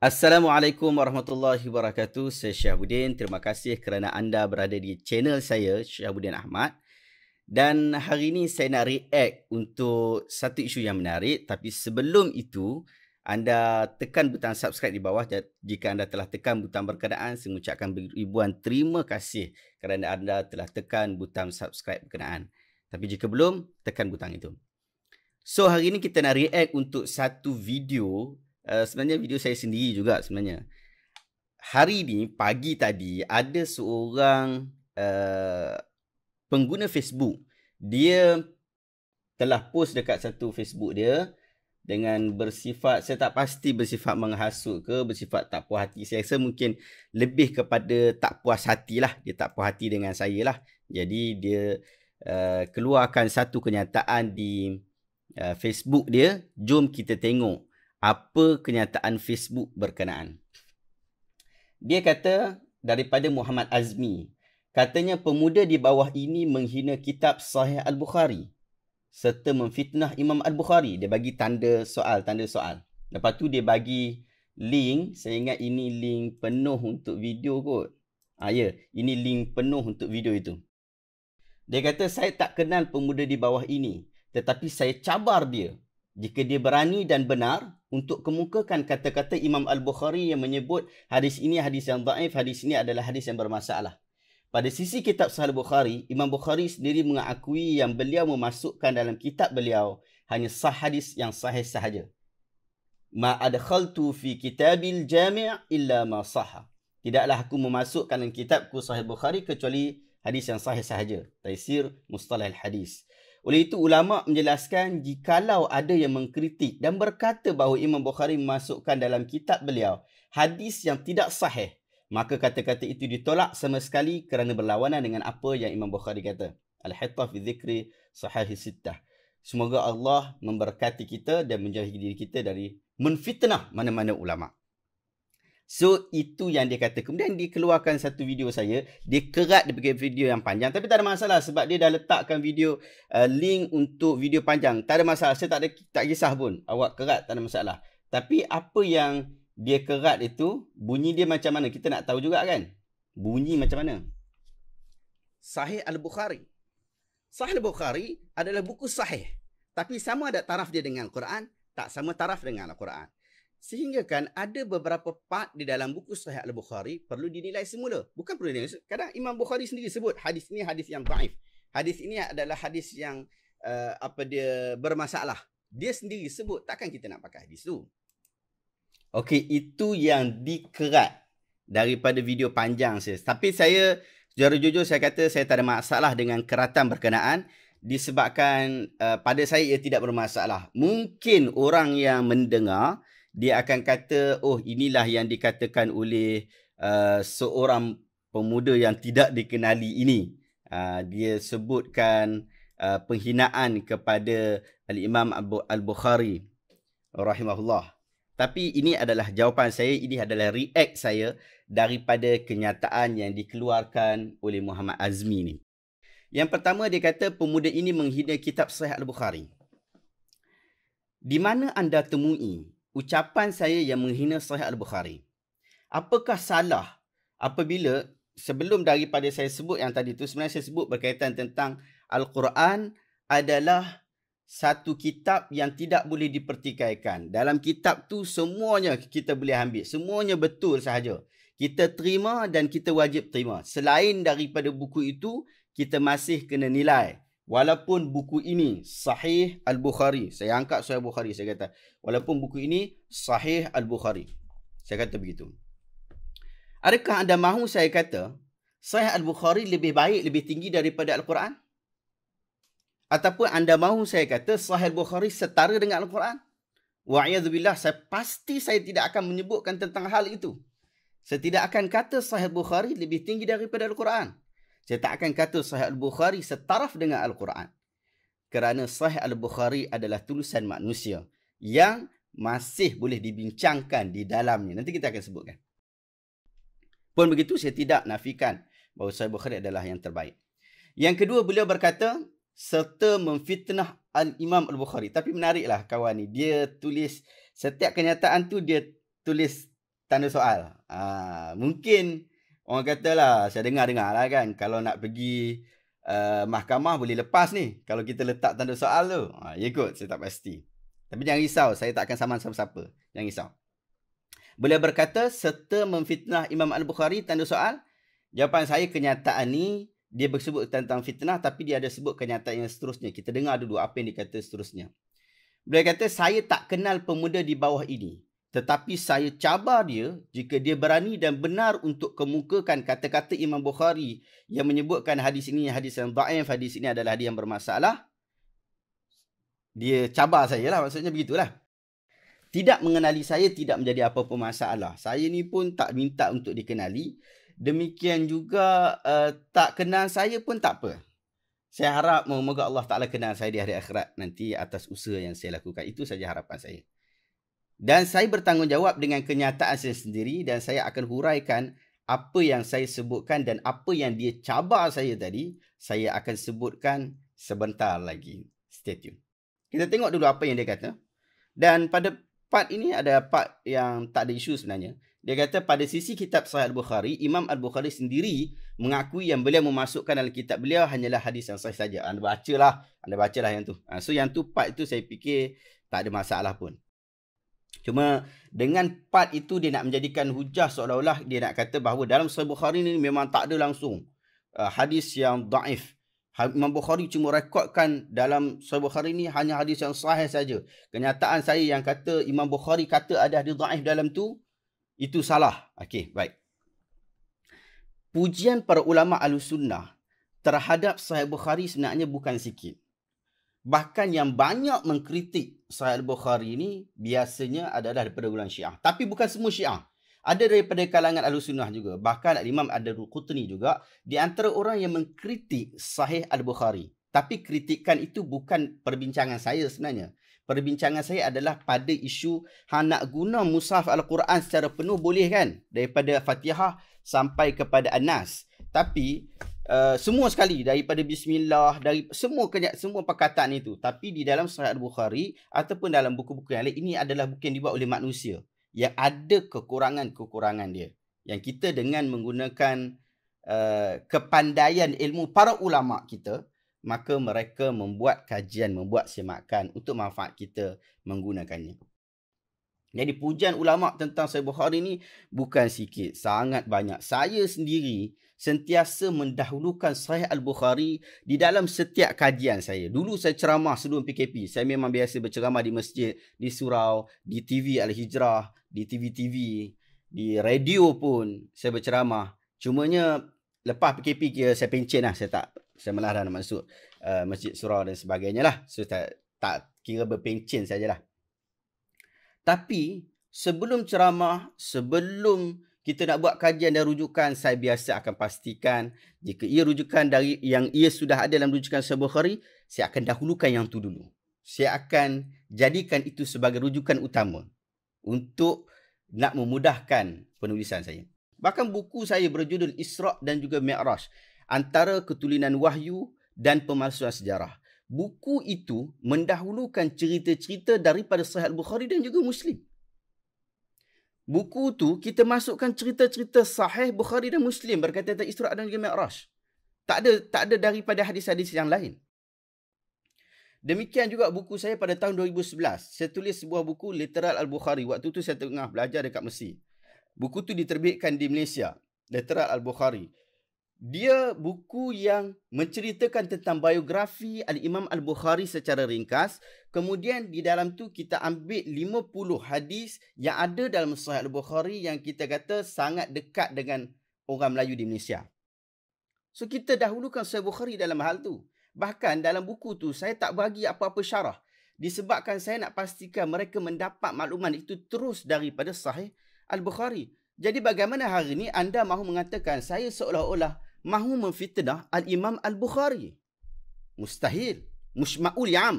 Assalamualaikum warahmatullahi wabarakatuh. Saya Syah Terima kasih kerana anda berada di channel saya, Syah Ahmad. Dan hari ini saya nak react untuk satu isu yang menarik. Tapi sebelum itu, anda tekan butang subscribe di bawah. Jika anda telah tekan butang berkenaan, saya mengucapkan ribuan terima kasih kerana anda telah tekan butang subscribe berkenaan. Tapi jika belum, tekan butang itu. So, hari ini kita nak react untuk satu video Eh, sebenarnya video saya sendiri juga sebenarnya. Hari ni pagi tadi ada seorang uh, pengguna Facebook. Dia telah post dekat satu Facebook dia dengan bersifat saya tak pasti bersifat menghasut ke bersifat tak puas hati saya rasa mungkin lebih kepada tak puas hati lah dia tak puas hati dengan saya lah jadi dia uh, keluarkan satu kenyataan di uh, Facebook dia jom kita tengok apa kenyataan Facebook berkenaan. Dia kata daripada Muhammad Azmi, katanya pemuda di bawah ini menghina kitab Sahih Al-Bukhari serta memfitnah Imam Al-Bukhari. Dia bagi tanda soal, tanda soal. Lepas tu dia bagi link, saya ingat ini link penuh untuk video kot. Ah ha, ya, ini link penuh untuk video itu. Dia kata saya tak kenal pemuda di bawah ini, tetapi saya cabar dia jika dia berani dan benar untuk kemukakan kata-kata Imam Al-Bukhari yang menyebut hadis ini hadis yang daif, hadis ini adalah hadis yang bermasalah. Pada sisi kitab Sahih Bukhari, Imam Bukhari sendiri mengakui yang beliau memasukkan dalam kitab beliau hanya sah hadis yang sahih sahaja. Ma adkhaltu fi kitabil jami' illa ma sah. Tidaklah aku memasukkan dalam kitabku Sahih Bukhari kecuali hadis yang sahih sahaja. Taisir mustalah hadis. Oleh itu, ulama menjelaskan jikalau ada yang mengkritik dan berkata bahawa Imam Bukhari memasukkan dalam kitab beliau hadis yang tidak sahih, maka kata-kata itu ditolak sama sekali kerana berlawanan dengan apa yang Imam Bukhari kata. al fi Zikri Sahih Sittah. Semoga Allah memberkati kita dan menjauhi diri kita dari menfitnah mana-mana ulama'. So itu yang dia kata. Kemudian dia keluarkan satu video saya. Dia kerat dia bagi video yang panjang. Tapi tak ada masalah sebab dia dah letakkan video uh, link untuk video panjang. Tak ada masalah. Saya tak, ada, tak kisah pun. Awak kerat tak ada masalah. Tapi apa yang dia kerat itu bunyi dia macam mana? Kita nak tahu juga kan? Bunyi macam mana? Sahih Al-Bukhari. Sahih Al-Bukhari adalah buku sahih. Tapi sama ada taraf dia dengan Al-Quran, tak sama taraf dengan Al-Quran. Sehingga kan ada beberapa part di dalam buku Sahih Al-Bukhari perlu dinilai semula. Bukan perlu dinilai. Kadang Imam Bukhari sendiri sebut hadis ini hadis yang baif. Hadis ini adalah hadis yang uh, apa dia bermasalah. Dia sendiri sebut takkan kita nak pakai hadis tu. Okey, itu yang dikerat daripada video panjang saya. Tapi saya secara jujur saya kata saya tak ada masalah dengan keratan berkenaan disebabkan uh, pada saya ia tidak bermasalah. Mungkin orang yang mendengar dia akan kata oh inilah yang dikatakan oleh uh, seorang pemuda yang tidak dikenali ini uh, dia sebutkan uh, penghinaan kepada al imam Abu al bukhari rahimahullah tapi ini adalah jawapan saya ini adalah react saya daripada kenyataan yang dikeluarkan oleh Muhammad Azmi ini. yang pertama dia kata pemuda ini menghina kitab sahih al bukhari di mana anda temui ucapan saya yang menghina Sahih Al-Bukhari. Apakah salah apabila sebelum daripada saya sebut yang tadi tu sebenarnya saya sebut berkaitan tentang Al-Quran adalah satu kitab yang tidak boleh dipertikaikan. Dalam kitab tu semuanya kita boleh ambil. Semuanya betul sahaja. Kita terima dan kita wajib terima. Selain daripada buku itu, kita masih kena nilai walaupun buku ini sahih al-Bukhari. Saya angkat sahih al-Bukhari saya kata, walaupun buku ini sahih al-Bukhari. Saya kata begitu. Adakah anda mahu saya kata sahih al-Bukhari lebih baik lebih tinggi daripada al-Quran? Ataupun anda mahu saya kata sahih al-Bukhari setara dengan al-Quran? Wa'iyadzubillah, saya pasti saya tidak akan menyebutkan tentang hal itu. Saya tidak akan kata sahih Bukhari lebih tinggi daripada Al-Quran. Saya tak akan kata Sahih Al-Bukhari setaraf dengan Al-Quran. Kerana Sahih Al-Bukhari adalah tulisan manusia yang masih boleh dibincangkan di dalamnya. Nanti kita akan sebutkan. Pun begitu, saya tidak nafikan bahawa Sahih Bukhari adalah yang terbaik. Yang kedua, beliau berkata, serta memfitnah Al-Imam Al-Bukhari. Tapi menariklah kawan ni. Dia tulis, setiap kenyataan tu dia tulis tanda soal. Aa, ah, mungkin Orang kata lah, saya dengar-dengar lah kan, kalau nak pergi uh, mahkamah boleh lepas ni. Kalau kita letak tanda soal tu. Ha, ya kot, saya tak pasti. Tapi jangan risau, saya tak akan saman siapa-siapa. Jangan risau. boleh berkata, serta memfitnah Imam Al-Bukhari tanda soal, jawapan saya kenyataan ni, dia bersebut tentang fitnah tapi dia ada sebut kenyataan yang seterusnya. Kita dengar dulu apa yang dikata seterusnya. boleh kata, saya tak kenal pemuda di bawah ini. Tetapi saya cabar dia jika dia berani dan benar untuk kemukakan kata-kata Imam Bukhari yang menyebutkan hadis ini hadis yang daif, hadis ini adalah hadis yang bermasalah. Dia cabar saya lah, maksudnya begitulah. Tidak mengenali saya tidak menjadi apa-apa masalah. Saya ni pun tak minta untuk dikenali. Demikian juga uh, tak kenal saya pun tak apa. Saya harap moga Allah Ta'ala kenal saya di hari akhirat nanti atas usaha yang saya lakukan. Itu saja harapan saya. Dan saya bertanggungjawab dengan kenyataan saya sendiri dan saya akan huraikan apa yang saya sebutkan dan apa yang dia cabar saya tadi, saya akan sebutkan sebentar lagi. Stay tune. Kita tengok dulu apa yang dia kata. Dan pada part ini ada part yang tak ada isu sebenarnya. Dia kata pada sisi kitab Sahih Al-Bukhari, Imam Al-Bukhari sendiri mengakui yang beliau memasukkan dalam kitab beliau hanyalah hadis yang sahih saja. Anda bacalah, anda bacalah yang tu. Ha, so yang tu part itu saya fikir tak ada masalah pun. Cuma dengan part itu dia nak menjadikan hujah seolah-olah dia nak kata bahawa dalam Sahih Bukhari ni memang tak ada langsung uh, hadis yang daif. Ha, Imam Bukhari cuma rekodkan dalam Sahih Bukhari ni hanya hadis yang sahih saja. Kenyataan saya yang kata Imam Bukhari kata ada hadis daif dalam tu itu salah. Okey, baik. Pujian para ulama Ahlus Sunnah terhadap Sahih Bukhari sebenarnya bukan sikit bahkan yang banyak mengkritik Sahih Bukhari ini biasanya adalah daripada golongan Syiah. Tapi bukan semua Syiah. Ada daripada kalangan Ahlu Sunnah juga. Bahkan Imam Adarul Qutni juga. Di antara orang yang mengkritik Sahih Al-Bukhari. Tapi kritikan itu bukan perbincangan saya sebenarnya. Perbincangan saya adalah pada isu hang nak guna mushaf Al-Quran secara penuh boleh kan? Daripada Fatihah sampai kepada An-Nas. an nas tapi uh, semua sekali daripada bismillah dari semua kenyat semua perkataan itu tapi di dalam surat bukhari ataupun dalam buku-buku yang lain ini adalah bukan dibuat oleh manusia yang ada kekurangan-kekurangan dia yang kita dengan menggunakan uh, kepandaian ilmu para ulama kita maka mereka membuat kajian membuat semakan untuk manfaat kita menggunakannya jadi pujian ulama tentang Sahih Bukhari ni bukan sikit, sangat banyak. Saya sendiri sentiasa mendahulukan Sahih Al-Bukhari di dalam setiap kajian saya. Dulu saya ceramah sebelum PKP. Saya memang biasa berceramah di masjid, di surau, di TV Al-Hijrah, di TV-TV, di radio pun saya berceramah. Cumanya lepas PKP dia saya pencen lah. Saya tak saya melarang masuk uh, masjid surau dan sebagainya lah. So tak, tak kira berpencen sajalah. Tapi sebelum ceramah, sebelum kita nak buat kajian dan rujukan, saya biasa akan pastikan jika ia rujukan dari yang ia sudah ada dalam rujukan Sebukhari, saya akan dahulukan yang tu dulu. Saya akan jadikan itu sebagai rujukan utama untuk nak memudahkan penulisan saya. Bahkan buku saya berjudul Isra' dan juga Mi'raj antara ketulinan wahyu dan pemalsuan sejarah buku itu mendahulukan cerita-cerita daripada Sahih Bukhari dan juga Muslim. Buku tu kita masukkan cerita-cerita Sahih Bukhari dan Muslim berkaitan tentang Isra dan juga Mi'raj. Tak ada tak ada daripada hadis-hadis yang lain. Demikian juga buku saya pada tahun 2011. Saya tulis sebuah buku Literal Al-Bukhari. Waktu tu saya tengah belajar dekat Mesir. Buku tu diterbitkan di Malaysia. Literal Al-Bukhari dia buku yang menceritakan tentang biografi Al-Imam Al-Bukhari secara ringkas. Kemudian di dalam tu kita ambil 50 hadis yang ada dalam Sahih Al-Bukhari yang kita kata sangat dekat dengan orang Melayu di Malaysia. So kita dahulukan Sahih Bukhari dalam hal tu. Bahkan dalam buku tu saya tak bagi apa-apa syarah. Disebabkan saya nak pastikan mereka mendapat makluman itu terus daripada Sahih Al-Bukhari. Jadi bagaimana hari ini anda mahu mengatakan saya seolah-olah mahu memfitnah al-Imam al-Bukhari. Mustahil, musma'ul yam.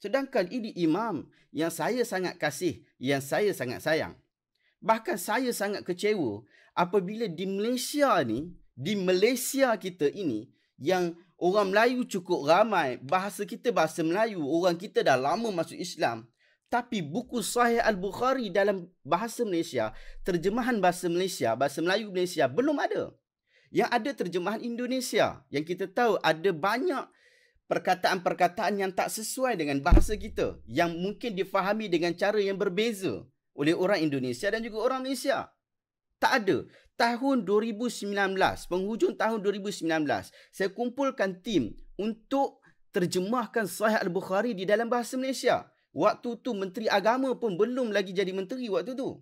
Sedangkan ini imam yang saya sangat kasih, yang saya sangat sayang. Bahkan saya sangat kecewa apabila di Malaysia ni, di Malaysia kita ini yang orang Melayu cukup ramai, bahasa kita bahasa Melayu, orang kita dah lama masuk Islam, tapi buku Sahih Al-Bukhari dalam bahasa Malaysia, terjemahan bahasa Malaysia, bahasa Melayu Malaysia belum ada yang ada terjemahan Indonesia yang kita tahu ada banyak perkataan-perkataan yang tak sesuai dengan bahasa kita yang mungkin difahami dengan cara yang berbeza oleh orang Indonesia dan juga orang Malaysia. Tak ada. Tahun 2019, penghujung tahun 2019, saya kumpulkan tim untuk terjemahkan Sahih Al-Bukhari di dalam bahasa Malaysia. Waktu tu Menteri Agama pun belum lagi jadi menteri waktu tu.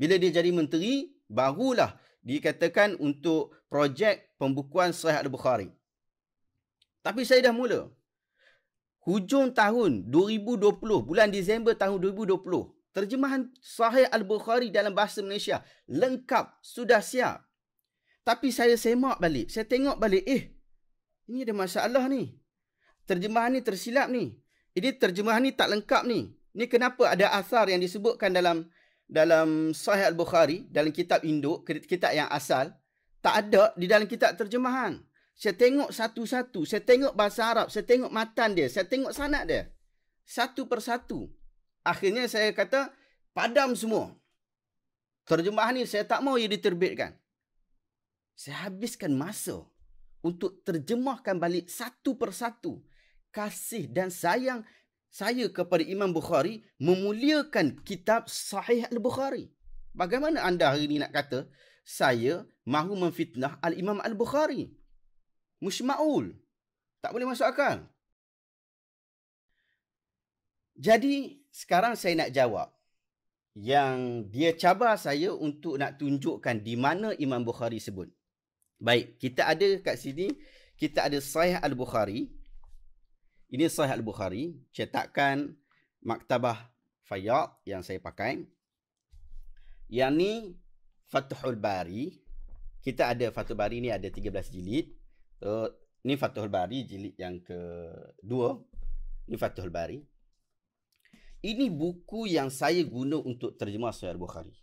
Bila dia jadi menteri, barulah dikatakan untuk projek pembukuan Sahih Al-Bukhari. Tapi saya dah mula. Hujung tahun 2020, bulan Disember tahun 2020, terjemahan Sahih Al-Bukhari dalam bahasa Malaysia lengkap, sudah siap. Tapi saya semak balik, saya tengok balik, eh, ini ada masalah ni. Terjemahan ni tersilap ni. Ini terjemahan ni tak lengkap ni. Ni kenapa ada asar yang disebutkan dalam dalam Sahih Al-Bukhari, dalam kitab induk, kitab yang asal, tak ada di dalam kitab terjemahan. Saya tengok satu-satu, saya tengok bahasa Arab, saya tengok matan dia, saya tengok sanad dia. Satu persatu. Akhirnya saya kata, padam semua. Terjemahan ni saya tak mau ia diterbitkan. Saya habiskan masa untuk terjemahkan balik satu persatu. Kasih dan sayang saya kepada Imam Bukhari memuliakan kitab Sahih Al-Bukhari. Bagaimana anda hari ini nak kata saya mahu memfitnah Al-Imam Al-Bukhari? Mushma'ul. Tak boleh masuk akal. Jadi sekarang saya nak jawab yang dia cabar saya untuk nak tunjukkan di mana Imam Bukhari sebut. Baik, kita ada kat sini kita ada Sahih Al-Bukhari ini Sahih Al-Bukhari, cetakan Maktabah Fayyad yang saya pakai. Yang ni Fathul Bari. Kita ada Fathul Bari ni ada 13 jilid. So, ni Fathul Bari jilid yang ke-2. Ni Fathul Bari. Ini buku yang saya guna untuk terjemah Sahih Al-Bukhari.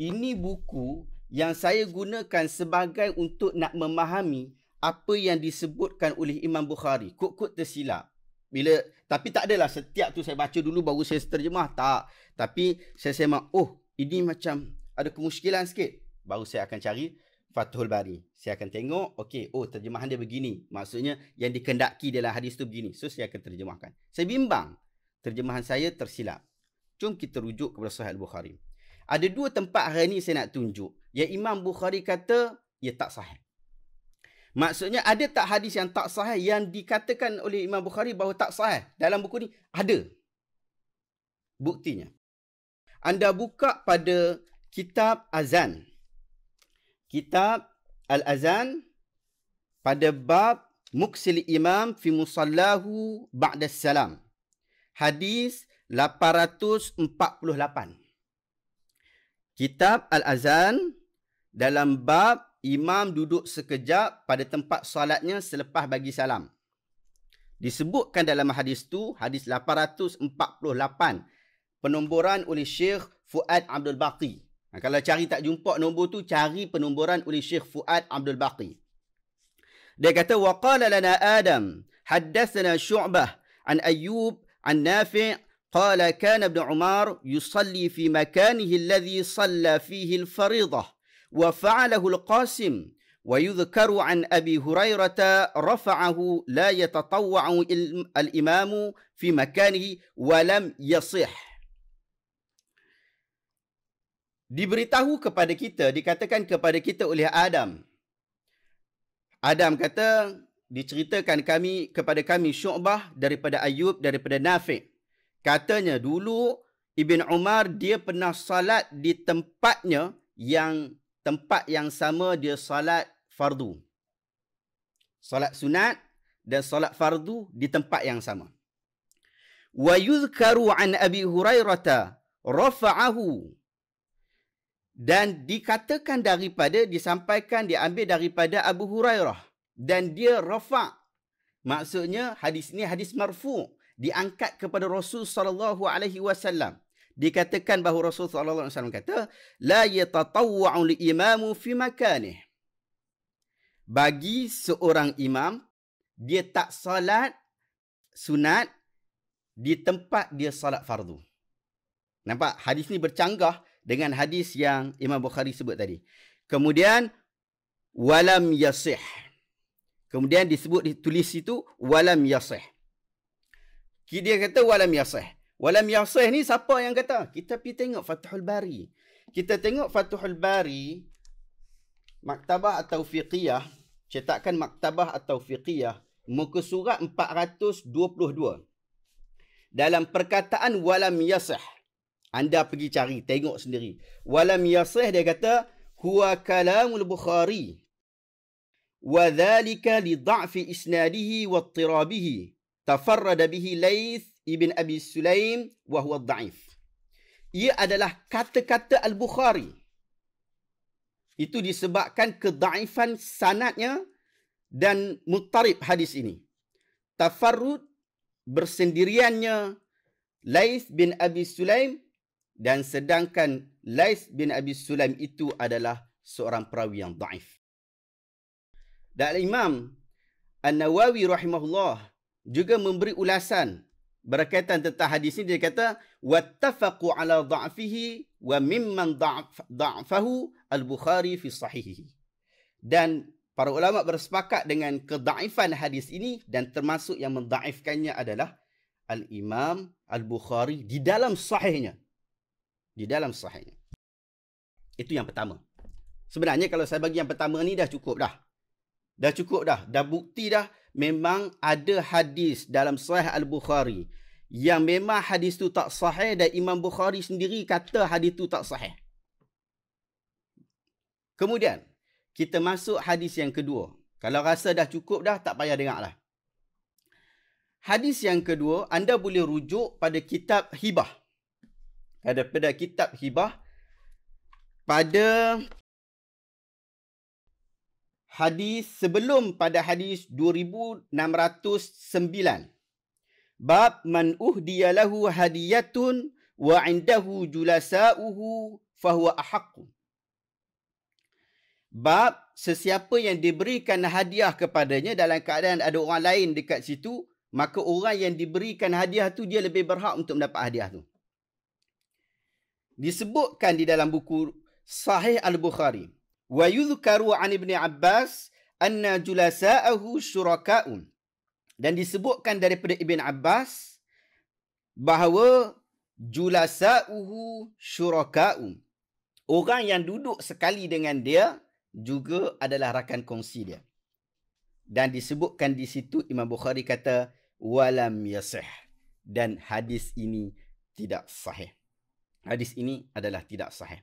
Ini buku yang saya gunakan sebagai untuk nak memahami apa yang disebutkan oleh Imam Bukhari. Kut-kut tersilap. Bila, tapi tak adalah setiap tu saya baca dulu baru saya terjemah. Tak. Tapi saya semak, oh ini macam ada kemuskilan sikit. Baru saya akan cari Fathul Bari. Saya akan tengok, okey, oh terjemahan dia begini. Maksudnya yang dikendaki dalam hadis tu begini. So saya akan terjemahkan. Saya bimbang terjemahan saya tersilap. Jom kita rujuk kepada Sahih Bukhari. Ada dua tempat hari ni saya nak tunjuk. Yang Imam Bukhari kata, ia tak sahih. Maksudnya ada tak hadis yang tak sahih yang dikatakan oleh Imam Bukhari bahawa tak sahih dalam buku ni? Ada. Buktinya. Anda buka pada kitab azan. Kitab al-azan pada bab muksil imam fi musallahu ba'da salam. Hadis 848. Kitab al-azan dalam bab imam duduk sekejap pada tempat solatnya selepas bagi salam. Disebutkan dalam hadis tu hadis 848 penomboran oleh Syekh Fuad Abdul Baqi. Nah, ha, kalau cari tak jumpa nombor tu cari penomboran oleh Syekh Fuad Abdul Baqi. Dia kata waqala lana Adam haddathana Syu'bah an Ayyub an Nafi' qala kana Ibn Umar yusalli fi makanihi alladhi salla fihi al وفعله القاسم ويذكر عن أبي هريرة رفعه لا يتطوع الإمام في مكانه ولم يصح Diberitahu kepada kita, dikatakan kepada kita oleh Adam. Adam kata, diceritakan kami kepada kami syu'bah daripada Ayub, daripada Nafiq. Katanya dulu, Ibn Umar dia pernah salat di tempatnya yang tempat yang sama dia salat fardu. Salat sunat dan salat fardu di tempat yang sama. Wa yuzkaru an Abi Hurairah rafa'ahu dan dikatakan daripada disampaikan diambil daripada Abu Hurairah dan dia rafa' maksudnya hadis ini hadis marfu' diangkat kepada Rasul sallallahu alaihi wasallam dikatakan bahawa Rasulullah sallallahu alaihi wasallam kata la yatatawwa'u li imamu fi makani bagi seorang imam dia tak solat sunat di tempat dia solat fardu nampak hadis ni bercanggah dengan hadis yang Imam Bukhari sebut tadi kemudian walam yasih kemudian disebut ditulis itu walam yasih dia kata walam yasih Walam yasih ni siapa yang kata? Kita pergi tengok Fathul Bari. Kita tengok Fathul Bari. Maktabah atau fiqiyah. Cetakan Maktabah atau fiqiyah. Muka surat 422. Dalam perkataan walam yasih. Anda pergi cari, tengok sendiri. Walam yasih dia kata, Huwa kalamul Bukhari. وذلك isnadihi wa واضطرابه تفرد به layth Ibn Abi Sulaim wa huwa da'if. Ia adalah kata-kata Al-Bukhari. Itu disebabkan kedaifan sanatnya dan mutarib hadis ini. Tafarrud bersendiriannya Laith bin Abi Sulaim dan sedangkan Laith bin Abi Sulaim itu adalah seorang perawi yang daif. Dan Imam An-Nawawi rahimahullah juga memberi ulasan berkaitan tentang hadis ini dia kata wattafaqu ala dha'fihi wa mimman dha'fahu al-Bukhari fi sahihihi. Dan para ulama bersepakat dengan kedhaifan hadis ini dan termasuk yang mendhaifkannya adalah al-Imam al-Bukhari di dalam sahihnya. Di dalam sahihnya. Itu yang pertama. Sebenarnya kalau saya bagi yang pertama ni dah cukup dah. Dah cukup dah. Dah bukti dah memang ada hadis dalam sahih al-Bukhari yang memang hadis tu tak sahih dan Imam Bukhari sendiri kata hadis tu tak sahih. Kemudian kita masuk hadis yang kedua. Kalau rasa dah cukup dah tak payah dengar lah. Hadis yang kedua anda boleh rujuk pada kitab Hibah. Ada pada kitab Hibah pada hadis sebelum pada hadis 2609. Bab man uhdiya lahu hadiyatun wa indahu julasa'uhu fahuwa ahakku. Bab sesiapa yang diberikan hadiah kepadanya dalam keadaan ada orang lain dekat situ, maka orang yang diberikan hadiah tu dia lebih berhak untuk mendapat hadiah tu. Disebutkan di dalam buku Sahih Al-Bukhari. ويذكر عن ابن عباس أن جلساءه شركاء dan disebutkan daripada Ibn Abbas bahawa julasa'uhu syuraka'u. Orang yang duduk sekali dengan dia juga adalah rakan kongsi dia. Dan disebutkan di situ Imam Bukhari kata, Walam yasih. Dan hadis ini tidak sahih. Hadis ini adalah tidak sahih.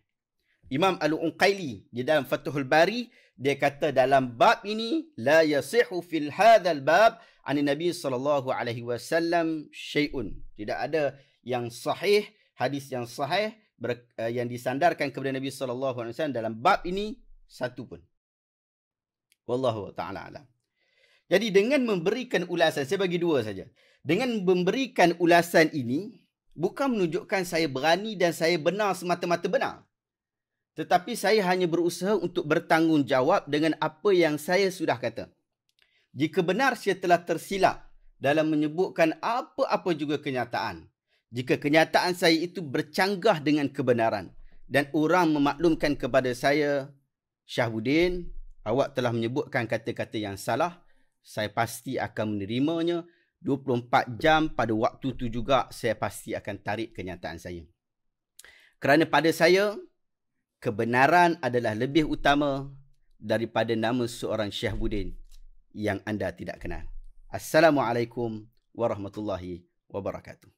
Imam Al-Unqaili di dalam Fathul Bari dia kata dalam bab ini la yasihu fil hadzal bab an Nabi sallallahu alaihi wasallam syai'un. Tidak ada yang sahih hadis yang sahih ber, uh, yang disandarkan kepada Nabi sallallahu alaihi wasallam dalam bab ini satu pun. Wallahu taala alam. Jadi dengan memberikan ulasan saya bagi dua saja. Dengan memberikan ulasan ini bukan menunjukkan saya berani dan saya benar semata-mata benar. Tetapi saya hanya berusaha untuk bertanggungjawab dengan apa yang saya sudah kata. Jika benar saya telah tersilap dalam menyebutkan apa-apa juga kenyataan. Jika kenyataan saya itu bercanggah dengan kebenaran dan orang memaklumkan kepada saya, Syahbudin, awak telah menyebutkan kata-kata yang salah, saya pasti akan menerimanya. 24 jam pada waktu itu juga saya pasti akan tarik kenyataan saya. Kerana pada saya, kebenaran adalah lebih utama daripada nama seorang Syekh Budin yang anda tidak kenal. Assalamualaikum warahmatullahi wabarakatuh.